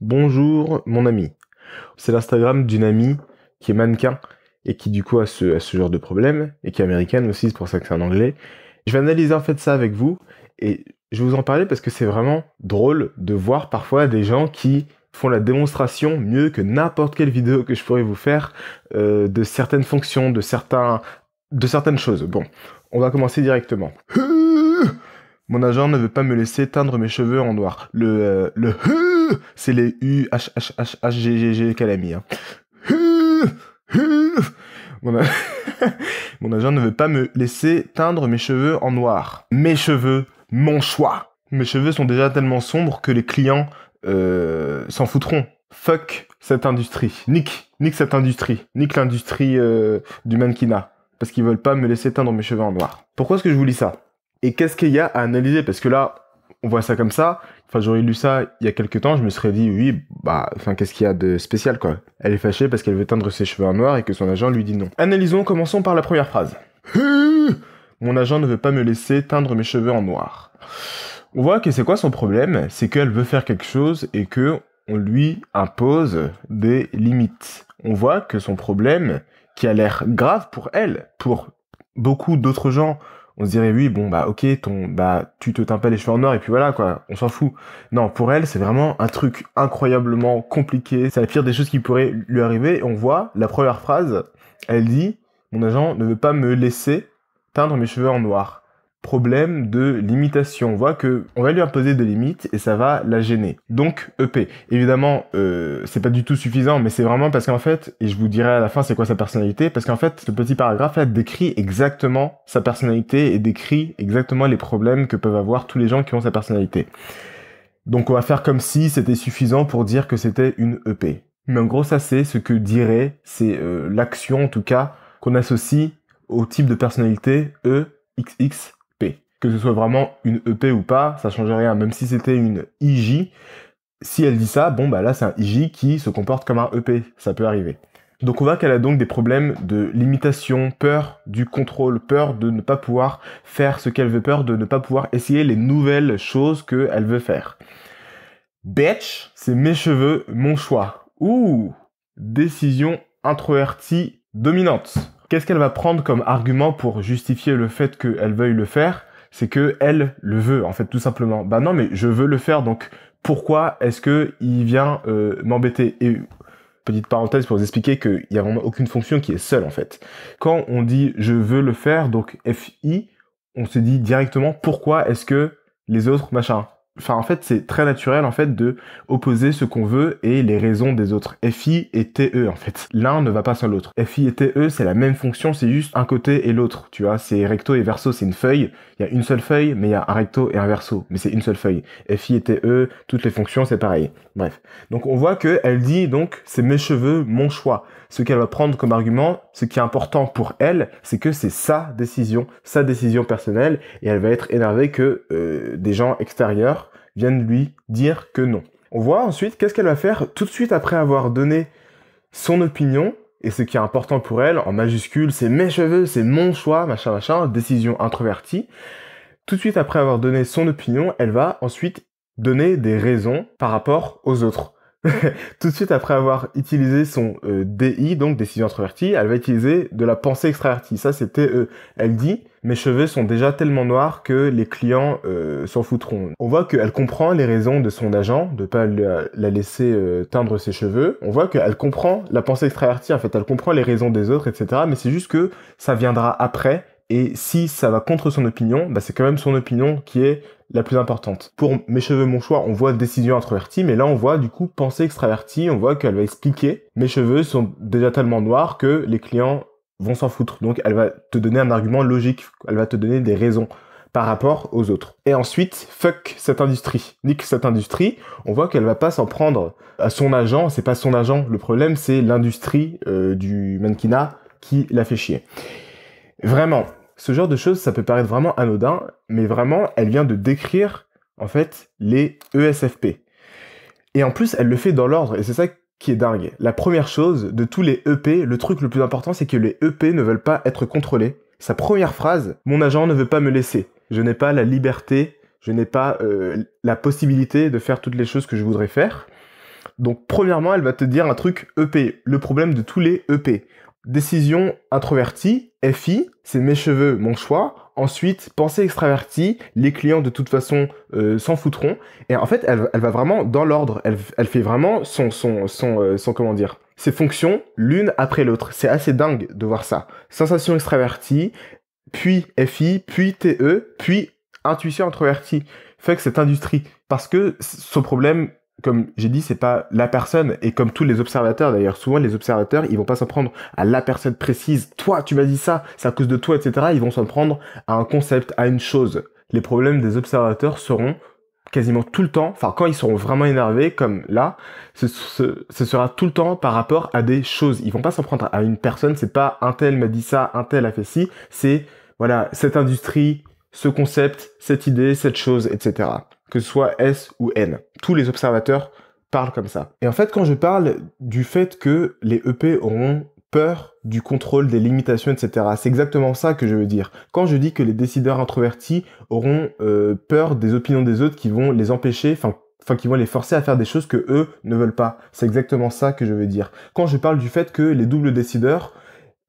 Bonjour mon ami. C'est l'Instagram d'une amie qui est mannequin et qui du coup a ce, genre de problème et qui est américaine aussi, c'est pour ça que c'est en anglais. Je vais analyser en fait ça avec vous et je vais vous en parler parce que c'est vraiment drôle de voir parfois des gens qui font la démonstration mieux que n'importe quelle vidéo que je pourrais vous faire euh, de certaines fonctions, de, certains, de certaines choses. Bon, on va commencer directement. Mon agent ne veut pas me laisser teindre mes cheveux en noir. Le, euh, le hein C'est les U, H, H, H, H, G, G, G qu'elle hein. Mon, agent ne veut pas me laisser teindre mes cheveux en noir. Mes cheveux, mon choix. Mes cheveux sont déjà tellement sombres que les clients euh, s'en foutront. Fuck cette industrie. Nick, nique cette industrie. Nique l'industrie euh, du mannequinat. Parce qu'ils veulent pas me laisser teindre mes cheveux en noir. Pourquoi est-ce que je vous lis ça Et qu'est-ce qu'il y a à analyser Parce que là, on voit ça comme ça. Enfin, j'aurais lu ça il y a quelques temps, je me serais dit, oui, bah, enfin, qu'est-ce qu'il y a de spécial, quoi Elle est fâchée parce qu'elle veut teindre ses cheveux en noir et que son agent lui dit non. Analysons, commençons par la première phrase. Mon agent ne veut pas me laisser teindre mes cheveux en noir. On voit que c'est quoi son problème C'est qu'elle veut faire quelque chose et que on lui impose des limites. On voit que son problème, qui a l'air grave pour elle, pour beaucoup d'autres gens on se dirait oui bon bah ok ton bah tu te teins pas les cheveux en noir, et puis voilà quoi on s'en fout non pour elle c'est vraiment un truc incroyablement compliqué c'est la pire des choses qui pourraient lui arriver on voit la première phrase elle dit mon agent ne veut pas me laisser teindre mes cheveux en noir problème de limitation. On voit que on va lui imposer des limites et ça va la gêner. Donc EP. Évidemment, euh, c'est pas du tout suffisant, mais c'est vraiment parce qu'en fait, et je vous dirai à la fin c'est quoi sa personnalité, parce qu'en fait, ce petit paragraphe là décrit exactement sa personnalité et décrit exactement les problèmes que peuvent avoir tous les gens qui ont sa personnalité. Donc on va faire comme si c'était suffisant pour dire que c'était une EP. Mais en gros, ça c'est ce que dirait, c'est euh, l'action en tout cas qu'on associe au type de personnalité EXX que ce soit vraiment une EP ou pas, ça change rien. Même si c'était une IJ, si elle dit ça, bon bah là c'est un IJ qui se comporte comme un EP, ça peut arriver. Donc on voit qu'elle a donc des problèmes de limitation, peur du contrôle, peur de ne pas pouvoir faire ce qu'elle veut, peur de ne pas pouvoir essayer les nouvelles choses qu'elle veut faire. Bitch, c'est mes cheveux, mon choix. Ouh, décision introvertie dominante. Qu'est-ce qu'elle va prendre comme argument pour justifier le fait qu'elle veuille le faire c'est que elle le veut en fait tout simplement. Bah non mais je veux le faire donc pourquoi est-ce que il vient euh, m'embêter Et petite parenthèse pour vous expliquer qu'il n'y a vraiment aucune fonction qui est seule en fait. Quand on dit je veux le faire donc fi, on se dit directement pourquoi est-ce que les autres machins ?» enfin en fait c'est très naturel en fait de opposer ce qu'on veut et les raisons des autres. FI et TE en fait. L'un ne va pas sans l'autre. FI et TE c'est la même fonction, c'est juste un côté et l'autre, tu vois, c'est recto et verso, c'est une feuille, il y a une seule feuille mais il y a un recto et un verso, mais c'est une seule feuille. FI et TE, toutes les fonctions c'est pareil. Bref. Donc on voit que elle dit donc c'est mes cheveux, mon choix. Ce qu'elle va prendre comme argument, ce qui est important pour elle, c'est que c'est sa décision, sa décision personnelle et elle va être énervée que euh, des gens extérieurs viennent lui dire que non. On voit ensuite qu'est-ce qu'elle va faire tout de suite après avoir donné son opinion et ce qui est important pour elle, en majuscule, c'est mes cheveux, c'est mon choix, machin, machin, décision introvertie. Tout de suite après avoir donné son opinion, elle va ensuite donner des raisons par rapport aux autres. tout de suite après avoir utilisé son euh, DI, donc décision introvertie, elle va utiliser de la pensée extravertie. Ça, c'était euh, Elle dit, mes cheveux sont déjà tellement noirs que les clients euh, s'en foutront. On voit qu'elle comprend les raisons de son agent de pas la laisser teindre ses cheveux. On voit qu'elle comprend la pensée extravertie. En fait, elle comprend les raisons des autres, etc. Mais c'est juste que ça viendra après et si ça va contre son opinion, bah c'est quand même son opinion qui est la plus importante. Pour Mes cheveux, mon choix, on voit décision introvertie, mais là on voit du coup pensée extravertie, on voit qu'elle va expliquer mes cheveux sont déjà tellement noirs que les clients vont s'en foutre. Donc elle va te donner un argument logique, elle va te donner des raisons par rapport aux autres. Et ensuite, fuck cette industrie. Nique cette industrie, on voit qu'elle va pas s'en prendre à son agent, c'est pas son agent, le problème c'est l'industrie euh, du mannequinat qui la fait chier. Vraiment, ce genre de choses, ça peut paraître vraiment anodin, mais vraiment, elle vient de décrire, en fait, les ESFP. Et en plus, elle le fait dans l'ordre, et c'est ça qui est dingue. La première chose, de tous les EP, le truc le plus important, c'est que les EP ne veulent pas être contrôlés. Sa première phrase, mon agent ne veut pas me laisser. Je n'ai pas la liberté, je n'ai pas euh, la possibilité de faire toutes les choses que je voudrais faire. Donc premièrement, elle va te dire un truc EP, le problème de tous les EP. Décision introvertie, FI, c'est mes cheveux, mon choix. Ensuite, pensée extravertie, les clients de toute façon euh, s'en foutront. Et en fait, elle, va vraiment dans l'ordre. Elle, elle, fait vraiment son, son, euh, son, comment dire, ses fonctions l'une après l'autre. C'est assez dingue de voir ça. Sensation extravertie, puis FI, puis TE, puis intuition introvertie. Fait que cette industrie, parce que ce problème comme j'ai dit, c'est pas la personne, et comme tous les observateurs d'ailleurs, souvent les observateurs, ils vont pas s'en prendre à la personne précise. Toi, tu m'as dit ça, c'est à cause de toi, etc. Ils vont s'en prendre à un concept, à une chose. Les problèmes des observateurs seront quasiment tout le temps, enfin quand ils seront vraiment énervés, comme là, ce, sera tout le temps par rapport à des choses. Ils vont pas s'en prendre à une personne, c'est pas un tel m'a dit ça, un tel a fait ci, c'est voilà, cette industrie, ce concept, cette idée, cette chose, etc que ce soit S ou N. Tous les observateurs parlent comme ça. Et en fait, quand je parle du fait que les EP auront peur du contrôle, des limitations, etc. C'est exactement ça que je veux dire. Quand je dis que les décideurs introvertis auront euh, peur des opinions des autres qui vont les empêcher, enfin enfin qui vont les forcer à faire des choses que eux ne veulent pas. C'est exactement ça que je veux dire. Quand je parle du fait que les doubles décideurs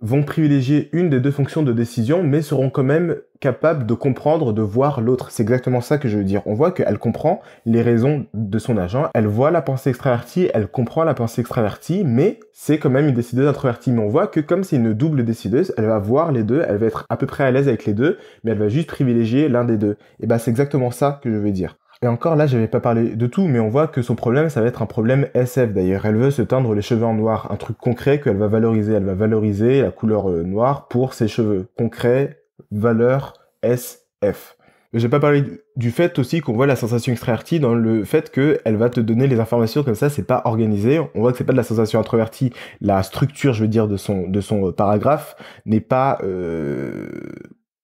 vont privilégier une des deux fonctions de décision, mais seront quand même capables de comprendre, de voir l'autre. C'est exactement ça que je veux dire. On voit qu'elle comprend les raisons de son agent, elle voit la pensée extravertie, elle comprend la pensée extravertie, mais c'est quand même une décideuse introvertie. Mais on voit que comme c'est une double décideuse, elle va voir les deux, elle va être à peu près à l'aise avec les deux, mais elle va juste privilégier l'un des deux. Et ben c'est exactement ça que je veux dire. Et encore là, j'avais pas parlé de tout, mais on voit que son problème, ça va être un problème SF d'ailleurs. Elle veut se teindre les cheveux en noir, un truc concret qu'elle va valoriser. Elle va valoriser la couleur euh, noire pour ses cheveux. Concret, valeur, SF. J'ai pas parlé du fait aussi qu'on voit la sensation extravertie dans le fait qu'elle va te donner les informations comme ça, c'est pas organisé. On voit que c'est pas de la sensation introvertie. La structure, je veux dire, de son, de son euh, paragraphe n'est pas euh,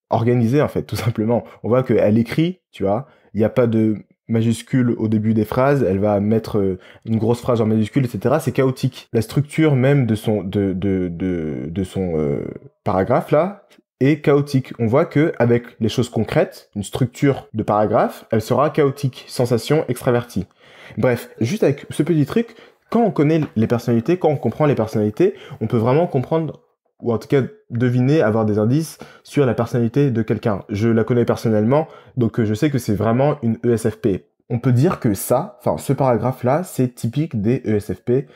organisée en fait, tout simplement. On voit qu'elle écrit, tu vois, il n'y a pas de majuscule au début des phrases, elle va mettre euh, une grosse phrase en majuscule, etc. C'est chaotique. La structure même de son, de, de, son euh, paragraphe là est chaotique. On voit que avec les choses concrètes, une structure de paragraphe, elle sera chaotique, sensation extravertie. Bref, juste avec ce petit truc, quand on connaît les personnalités, quand on comprend les personnalités, on peut vraiment comprendre ou en tout cas deviner, avoir des indices sur la personnalité de quelqu'un. Je la connais personnellement, donc euh, je sais que c'est vraiment une ESFP. On peut dire que ça, enfin ce paragraphe-là, c'est typique des ESFP.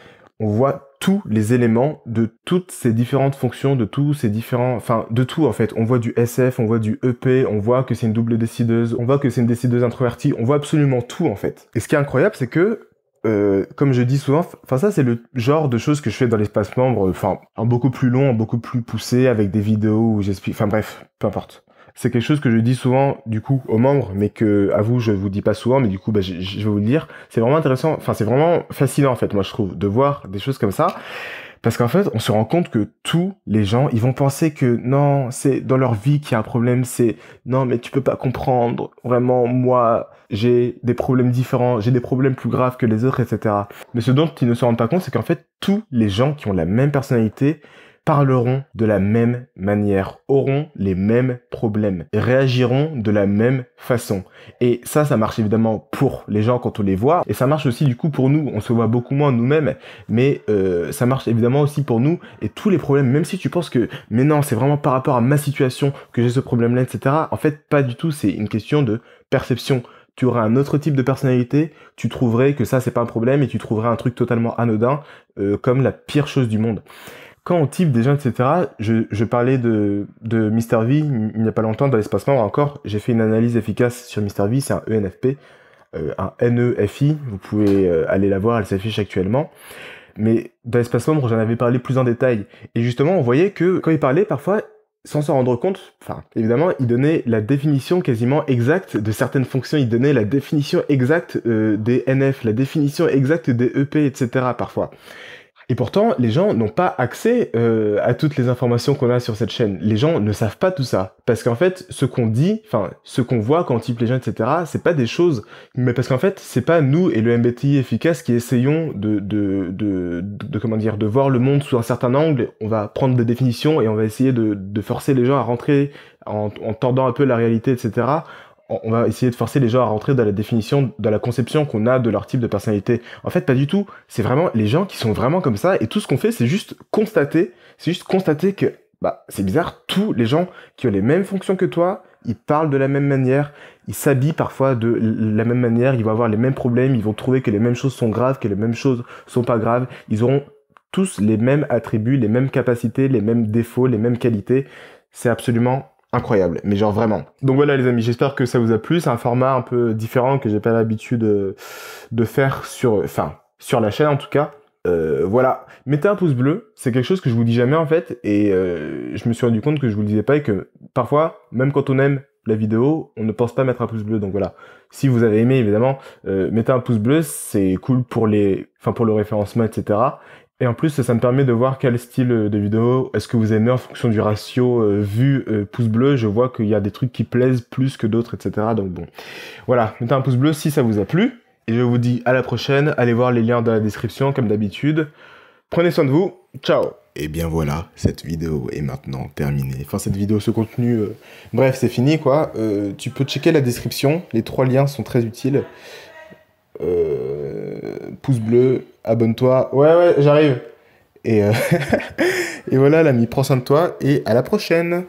On voit tous les éléments de toutes ces différentes fonctions, de tous ces différents, enfin de tout en fait. On voit du SF, on voit du EP, on voit que c'est une double décideuse, on voit que c'est une décideuse introvertie, on voit absolument tout en fait. Et ce qui est incroyable, c'est que euh, comme je dis souvent, enfin ça c'est le genre de choses que je fais dans l'espace membre, enfin en beaucoup plus long, en beaucoup plus poussé, avec des vidéos où j'explique, enfin bref, peu importe. C'est quelque chose que je dis souvent du coup aux membres, mais que à vous je vous dis pas souvent, mais du coup bah, je, je vais vous le dire. C'est vraiment intéressant, enfin c'est vraiment fascinant en fait moi je trouve de voir des choses comme ça. Parce qu'en fait, on se rend compte que tous les gens, ils vont penser que non, c'est dans leur vie qu'il y a un problème, c'est non, mais tu peux pas comprendre. Vraiment, moi, j'ai des problèmes différents, j'ai des problèmes plus graves que les autres, etc. Mais ce dont ils ne se rendent pas compte, c'est qu'en fait, tous les gens qui ont la même personnalité, parleront de la même manière, auront les mêmes problèmes, réagiront de la même façon. Et ça, ça marche évidemment pour les gens quand on les voit, et ça marche aussi du coup pour nous, on se voit beaucoup moins nous-mêmes, mais euh, ça marche évidemment aussi pour nous, et tous les problèmes, même si tu penses que, mais non, c'est vraiment par rapport à ma situation que j'ai ce problème-là, etc., en fait, pas du tout, c'est une question de perception tu auras un autre type de personnalité, tu trouverais que ça c'est pas un problème et tu trouverais un truc totalement anodin euh, comme la pire chose du monde quand on type des gens, etc., je, parlais de, Mr. V il n'y a pas longtemps dans l'espace membre encore. J'ai fait une analyse efficace sur Mr. V, c'est un ENFP, euh, un NEFI. Vous pouvez euh, aller la voir, elle s'affiche actuellement. Mais dans l'espace membre, j'en avais parlé plus en détail. Et justement, on voyait que quand il parlait, parfois, sans s'en rendre compte, enfin, évidemment, il donnait la définition quasiment exacte de certaines fonctions, il donnait la définition exacte euh, des NF, la définition exacte des EP, etc. parfois. Et pourtant, les gens n'ont pas accès euh, à toutes les informations qu'on a sur cette chaîne. Les gens ne savent pas tout ça. Parce qu'en fait, ce qu'on dit, enfin, ce qu'on voit quand on type les gens, etc., c'est pas des choses... Mais parce qu'en fait, c'est pas nous et le MBTI efficace qui essayons de, de, de, comment dire, de voir le monde sous un certain angle. On va prendre des définitions et on va essayer de, forcer les gens à rentrer en, en tordant un peu la réalité, etc., on va essayer de forcer les gens à rentrer dans la définition, dans la conception qu'on a de leur type de personnalité. En fait, pas du tout. C'est vraiment les gens qui sont vraiment comme ça. Et tout ce qu'on fait, c'est juste constater, c'est juste constater que, bah, c'est bizarre, tous les gens qui ont les mêmes fonctions que toi, ils parlent de la même manière, ils s'habillent parfois de la même manière, ils vont avoir les mêmes problèmes, ils vont trouver que les mêmes choses sont graves, que les mêmes choses sont pas graves. Ils auront tous les mêmes attributs, les mêmes capacités, les mêmes défauts, les mêmes qualités. C'est absolument incroyable, mais genre vraiment. Donc voilà les amis, j'espère que ça vous a plu. C'est un format un peu différent que j'ai pas l'habitude de, faire sur, enfin, sur la chaîne en tout cas. Euh, voilà, mettez un pouce bleu, c'est quelque chose que je vous dis jamais en fait, et euh, je me suis rendu compte que je vous le disais pas et que parfois, même quand on aime la vidéo, on ne pense pas mettre un pouce bleu. Donc voilà, si vous avez aimé évidemment, euh, mettez un pouce bleu, c'est cool pour les, enfin pour le référencement, etc. Et en plus, ça me permet de voir quel style euh, de vidéo est-ce que vous aimez en fonction du ratio vu euh, vue euh, pouce bleu. Je vois qu'il y a des trucs qui plaisent plus que d'autres, etc. Donc bon, voilà, mettez un pouce bleu si ça vous a plu. Et je vous dis à la prochaine. Allez voir les liens dans la description comme d'habitude. Prenez soin de vous. Ciao. Et bien voilà, cette vidéo est maintenant terminée. Enfin, cette vidéo, ce contenu, bref, c'est fini quoi. tu peux checker la description. Les trois liens sont très utiles. Euh, pouce bleu, abonne-toi. Ouais, ouais, j'arrive. Et, euh, et voilà, l'ami, prends soin de toi et à la prochaine.